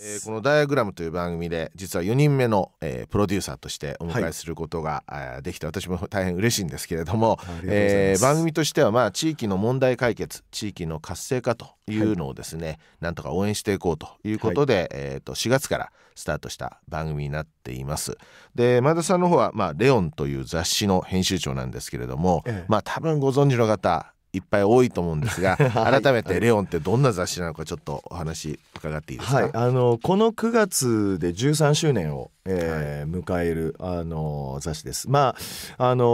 えー、この「ダイアグラム」という番組で実は4人目の、えー、プロデューサーとしてお迎えすることが、はい、できて私も大変嬉しいんですけれども、えー、番組としては、まあ、地域の問題解決地域の活性化というのをですね、はい、なんとか応援していこうということで、はい、えー、と4月からスタートした番組になっています。で前田さんの方は、まあ「レオン」という雑誌の編集長なんですけれども、ええ、まあ多分ご存知の方いっぱい多いと思うんですが、改めてレオンってどんな雑誌なのかちょっとお話伺っていいですか。はい、あのこの9月で13周年をえー、迎える、あの雑誌です。まああの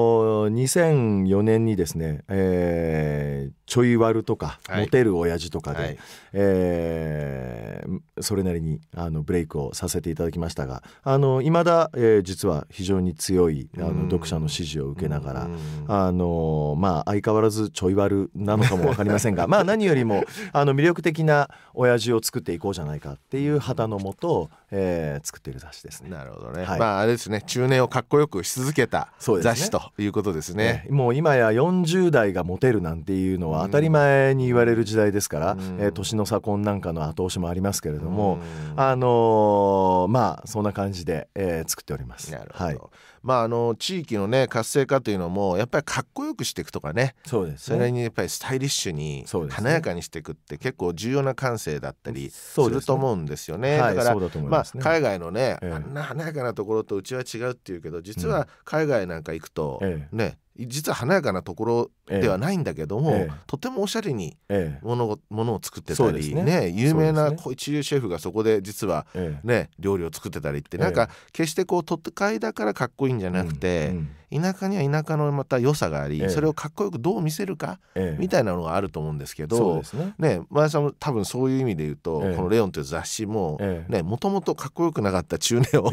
2004年にですね、えー、ちょいわるとか、はい、モテる親父とかで、はい、えー、それなりにあのブレイクをさせていただきましたが、あの未だ、えー、実は非常に強いあの読者の支持を受けながら、あのまあ相変わらずちょいわるなのかも分かりませんが、まあ何よりもあの魅力的な親父を作っていこうじゃないかっていう旗のもと、えー、作っている雑誌ですね。なるほどね、はい、まああれですね中年をかっこよくし続けた雑誌ということですね、ね、もう今や40代がモテるなんていうのは当たり前に言われる時代ですから、うん、えー、年の差婚なんかの後押しもありますけれども、うん、あのー、まあそんな感じで、えー、作っておりますなるほど、はいまああの地域のね活性化というのもやっぱりかっこよくしていくとかねそうです、ね、それにやっぱりスタイリッシュに華やかにしていくって結構重要な感性だったりすると思うんですよね。ねだから、はいまあ、海外のね、ええ、あんな華やかなところとうちは違うっていうけど実は海外なんか行くと、ね、実は華やかなところではないんだけども、ええ、とてもおしゃれにもの,、ものを作ってたり、ね、ね、有名な一流シェフがそこで実はね、え、料理を作ってたりってなんか決してこう都会だからかっこいいんじゃなくて、うん、田舎には田舎のまた良さがあり、それをかっこよくどう見せるか、みたいなのがあると思うんですけどねね前田さんも多分そういう意味で言うと、この「レオン」という雑誌ももともとかっこよくなかった中年をかっ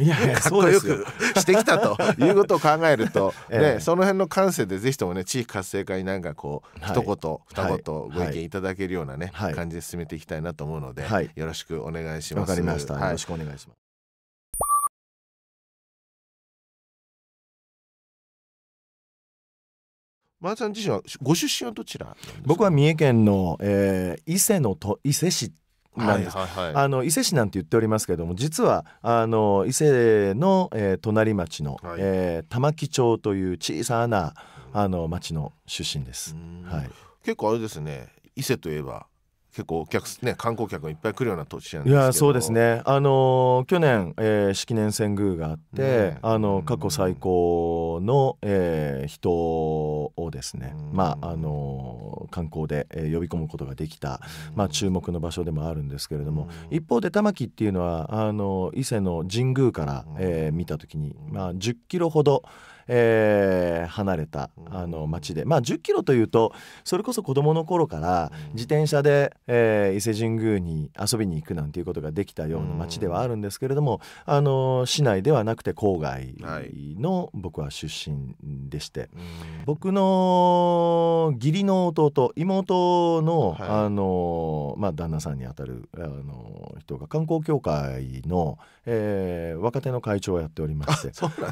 こよくしてきたということを考えると、ね、その辺の感性でぜひともね地域活性化にになんかこう、はい、一言二言、ご意見いただけるようなね、感じで進めていきたいなと思うので、よろしくお願いします。わかりました、よろしくお願いします。マーさん自身はご出身はどちら僕は三重県の、えー、伊勢のと伊勢市なんです、はいはいはい、あの伊勢市なんて言っておりますけれども実はあの伊勢の、えー、隣町の、はい、えー、玉城町という小さな、あの町の出身です、はい、結構あれですね伊勢といえば結構お客ね観光客がいっぱい来るような土地なんですけどいやそうですねあの去年、えー、式年遷宮があって、ね、あの過去最高の、えー、人をですね、まああの観光で、えー、呼び込むことができた、まあ、注目の場所でもあるんですけれども一方で玉城っていうのはあの伊勢の神宮から、えー、見た時に、まあ、10キロほど、えー、離れたあの町でまあ1 0キロというとそれこそ子どもの頃から自転車で、えー、伊勢神宮に遊びに行くなんていうことができたような町ではあるんですけれどもあの市内ではなくて郊外の僕は出身でして、はい、僕の義理の弟妹のはい、あのまあ、旦那さんにあたるあの人が観光協会の、えー、若手の会長をやっておりまして そうな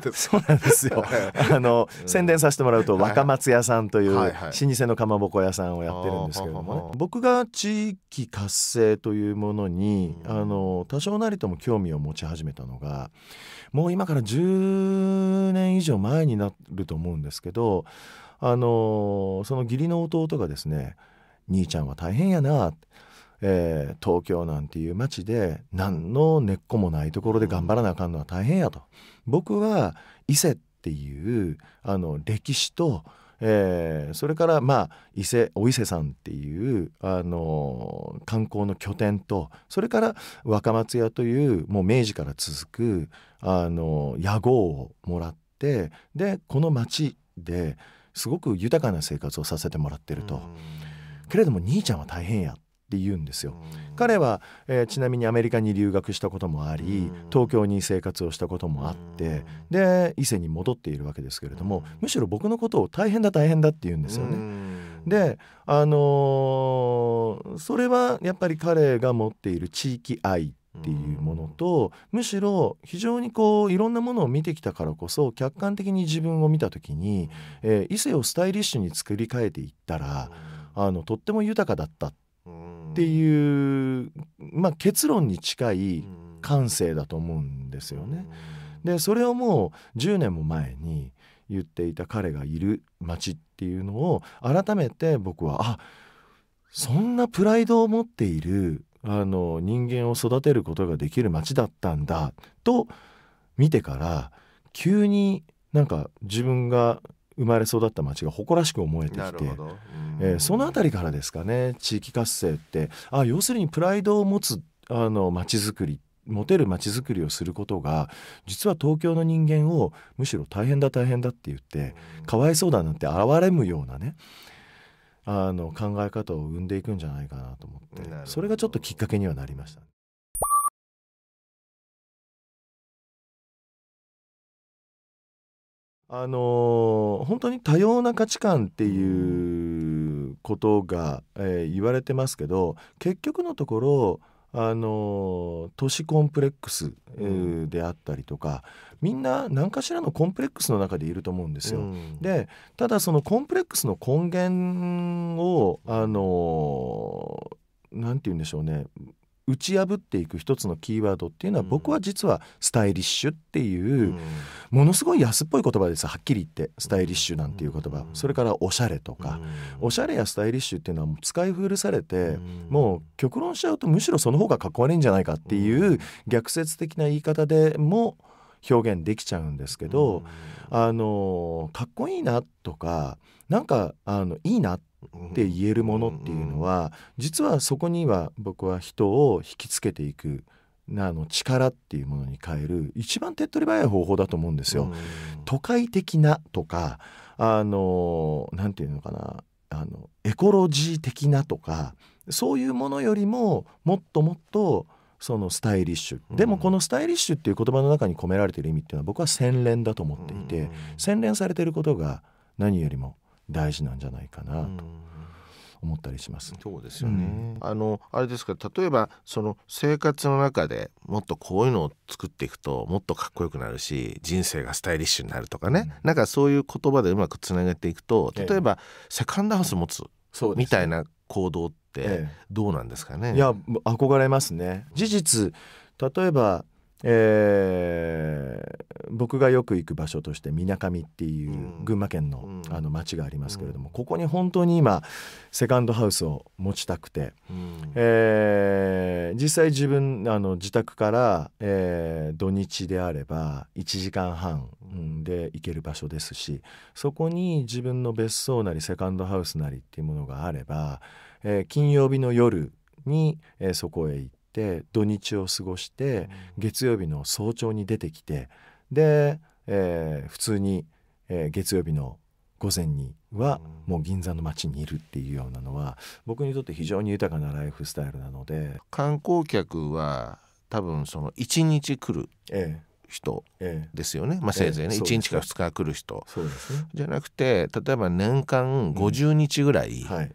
んですよ。あの宣伝させてもらうと若松屋さんという老舗のかまぼこ屋さんをやってるんですけどもね僕が地域活性というものにあの多少なりとも興味を持ち始めたのがもう今から10年以上前になると思うんですけどあのその義理の弟がですね「兄ちゃんは大変やな」えー、東京なんていう街で何の根っこもないところで頑張らなあかんのは大変やと僕は伊勢っっていうあの歴史と、えー、それからまあ伊勢お伊勢さんっていうあの観光の拠点とそれから若松屋というもう明治から続くあの屋号をもらってでこの町ですごく豊かな生活をさせてもらってると。けれども兄ちゃんは大変やっって言うんですよ。彼は、えー、ちなみにアメリカに留学したこともあり東京に生活をしたこともあってで伊勢に戻っているわけですけれどもむしろ僕のことを大変だ大変だって言うんですよね。であのー、それはやっぱり彼が持っている地域愛っていうものとむしろ非常にこういろんなものを見てきたからこそ客観的に自分を見た時に、えー、伊勢をスタイリッシュに作り変えていったらあのとっても豊かだったっていう、まあ、結論に近い感性だと思うんですよね。でそれをもう10年も前に言っていた彼がいる街っていうのを改めて僕はあそんなプライドを持っているあの人間を育てることができる街だったんだと見てから急になんか自分が生まれ育った町が誇らしく思えてきて、えー、その辺りからですかね地域活性ってあ要するにプライドを持つあの町づくり持てる町づくりをすることが実は東京の人間をむしろ大変だ大変だって言ってかわいそうだなんて現れむようなねあの考え方を生んでいくんじゃないかなと思ってそれがちょっときっかけにはなりました。あのー、本当に多様な価値観っていうことが、えー、言われてますけど結局のところあの都市コンプレックスであったりとか、みんな何かしらのコンプレックスの中でいると思うんですよ。でただそのコンプレックスの根源をあの何て言うんでしょうね打ち破っていく一つのキーワードっていうのは、僕は実はスタイリッシュっていう、ものすごい安っぽい言葉ですはっきり言ってスタイリッシュなんていう言葉、それからおしゃれとか、おしゃれやスタイリッシュっていうのは使い古されて、もう極論しちゃうとむしろその方がかっこ悪いんじゃないかっていう逆説的な言い方でも表現できちゃうんですけど、あのかっこいいなとかなんかあのいいなっって言えるものっていうのは実はそこには僕は人を引きつけていく。あの力っていうものに変える一番手っ取り早い方法だと思うんですよ。都会的なとかあの何て言うのかなあのエコロジー的なとかそういうものよりももっともっとそのスタイリッシュ、でもこのスタイリッシュっていう言葉の中に込められている意味っていうのは僕は洗練だと思っていて、洗練されていることが何よりも大事なんじゃないかなと。思ったりします。そうですよね。あのあれですか例えばその生活の中でもっとこういうのを作っていくともっとかっこよくなるし人生がスタイリッシュになるとかね、うん、なんかそういう言葉でうまくつなげていくと例えば、セカンドハウス持つみたいな行動ってどうなんですかね。ええ、いや憧れますね。事実例えばえー、僕がよく行く場所としてみなかみっていう群馬県のうん、あの町がありますけれども、うん、ここに本当に今セカンドハウスを持ちたくて、うん、えー、実際自分あの自宅から、えー、土日であれば1時間半で行ける場所ですしそこに自分の別荘なりセカンドハウスなりっていうものがあれば、え金曜日の夜に、えそこへ行って。って土日を過ごして月曜日の早朝に出てきてで、えー、普通に、えー、月曜日の午前にはもう銀座の街にいるっていうようなのは僕にとって非常に豊かなライフスタイルなので観光客は多分その1日来る、人ですよね、ええ、まあ、せいぜいね、え、1日か2日来る人、ね、じゃなくて例えば年間50日ぐらい、うんはい、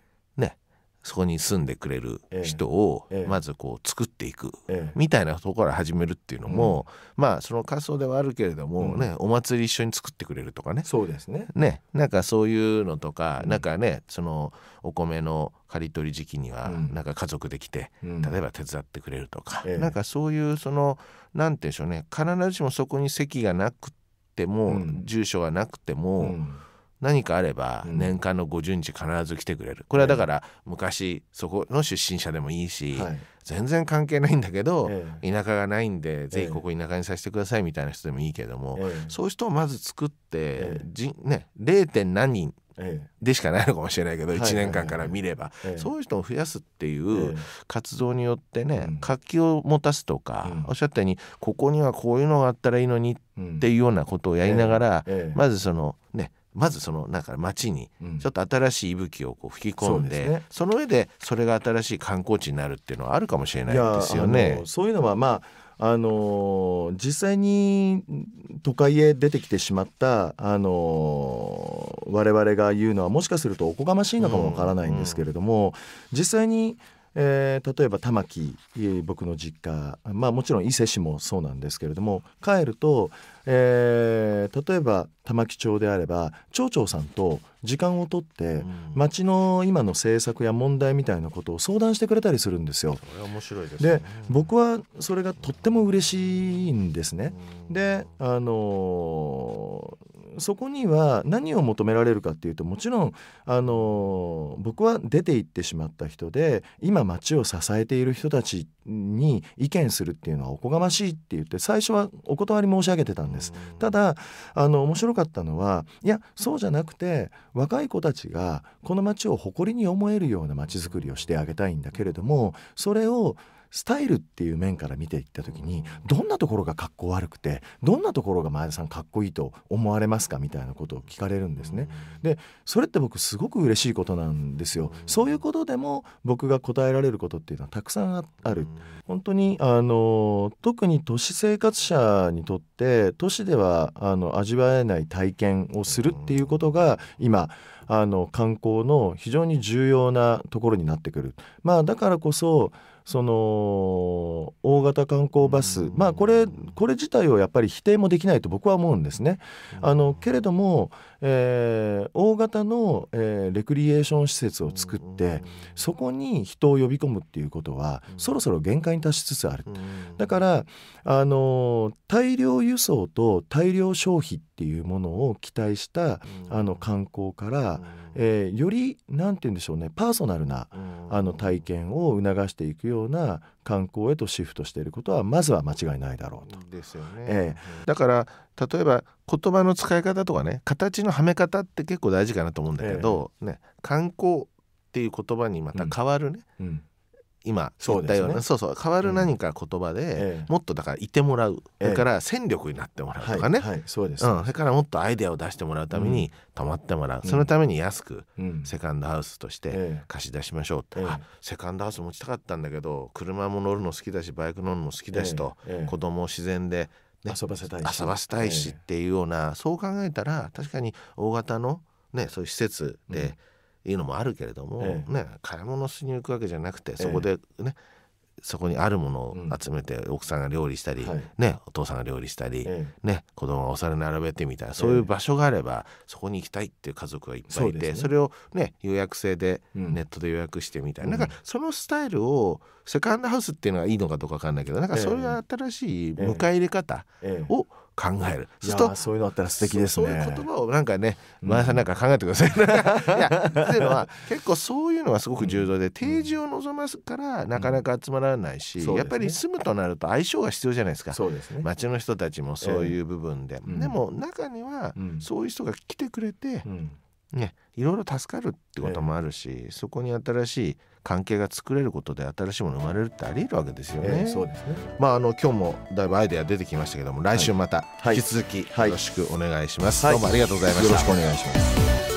そこに住んでくれる人をまずこう作っていくみたいなところから始めるっていうのも、うん、まあその仮想ではあるけれどもね、うん、お祭り一緒に作ってくれるとかねそうですねねなんかそういうのとか、うん、なんかねそのお米の刈り取り時期にはなんか家族で来て、例えば手伝ってくれるとか、なんかそういうその何て言うんでしょうね必ずしもそこに席がなくても、住所がなくても。何かあれば年間の50日必ず来てくれるこれはだから昔そこの出身者でもいいし、全然関係ないんだけど、田舎がないんでぜひここ田舎にさせてくださいみたいな人でもいいけども、そういう人をまず作って、ね、0. 何人でしかないのかもしれないけど1年間から見ればそういう人を増やすっていう活動によってね活気を持たすとかおっしゃったようにここにはこういうのがあったらいいのにっていうようなことをやりながらまずそのねまずそのだか街にちょっと新しい息吹をこう吹き込んでうんそでね、その上でそれが新しい観光地になるっていうのはあるかもしれないですよね。そういうのはまああのー、実際に都会へ出てきてしまった、あのー、我々が言うのはもしかするとおこがましいのかもわからないんですけれども、うんうん、実際にえー、例えば玉木、えー、僕の実家、まあ、もちろん伊勢市もそうなんですけれども帰ると、えー、例えば玉城町であれば町長さんと時間をとって町の今の政策や問題みたいなことを相談してくれたりするんですよ。面白いです、ね、で僕はそれがとっても嬉しいんですね。であのーそこには何を求められるかっていうともちろんあの僕は出て行ってしまった人で今町を支えている人たちに意見するっていうのはおこがましいって言って最初はお断り申し上げてたんです。ただあの面白かったのはいやそうじゃなくて若い子たちがこの町を誇りに思えるような町づくりをしてあげたいんだけれどもそれをスタイルっていう面から見ていった時にどんなところがかっこ悪くてどんなところが前田さんかっこいいと思われますかみたいなことを聞かれるんですね。でそれって僕すごく嬉しいことなんですよ。そういうことでも僕が答えられることっていうのはたくさんある。本当にあの特に都市生活者にとって都市ではあの味わえない体験をするっていうことが今あの観光の非常に重要なところになってくる。まあ、だからこそその大型観光バス、まあこれこれ自体をやっぱり否定もできないと僕は思うんですね。あのけれどもえー、大型の、えー、レクリエーション施設を作ってそこに人を呼び込むっていうことはそろそろ限界に達しつつあるだから、あのー、大量輸送と大量消費っていうものを期待したあの観光から、えー、より何て言うんでしょうねパーソナルなあの体験を促していくような観光へとシフトしていることはまずは間違いないだろうと。ですよね、えー、だから例えば言葉の使い方とかね形のはめ方って結構大事かなと思うんだけど、えね、観光っていう言葉にまた変わるね、うんうん、今言ったような、ね、そうそう変わる何か言葉で、うんえ、もっとだからいてもらう、それから戦力になってもらうとかね、はいはい、そうです、それからもっとアイデアを出してもらうために泊まってもらう、そのために安くセカンドハウスとして貸し出しましょうって、あセカンドハウス持ちたかったんだけど車も乗るの好きだしバイク乗るの好きだしと、ええ、子供を自然でね、遊ばせたいし遊ばせたいしっていうような、えー、そう考えたら確かに大型の、ね、そういう施設で、いうのもあるけれども、ええ、ね、買い物しに行くわけじゃなくてそこでね、えそこにあるものを集めて、奥さんが料理したり、ね、お父さんが料理したり、ええ、ね、子供がお皿並べてみたいなそういう場所があれば、そこに行きたいっていう家族がいっぱいいてそ、ね,、れを、ね、予約制で、ネットで予約してみたいな,、うん、なんかそのスタイルをセカンドハウスっていうのがいいのかどうか分かんないけどなんかそういう新しい迎え入れ方を、考えるそうそういうのあったら素敵ですねそういう言葉をなんかね前田さんなんか考えてください、うん、いやっていうのは結構そういうのはすごく重要で、うん、定時を望ますからなかなか集まらないし、うんやっぱり住むとなると相性が必要じゃないですかそうですね町の人たちもそういう部分で、えー、でも中にはそういう人が来てくれて、ねいろいろ助かるってこともあるし、えー、そこに新しい関係が作れることで新しいもの生まれるってあり得るわけですよね。えー、そうですねまああの今日もだいぶアイデア出てきましたけども来週また引き続きよろしくお願いします。はい、どうもありがとうございました、よろしくお願いします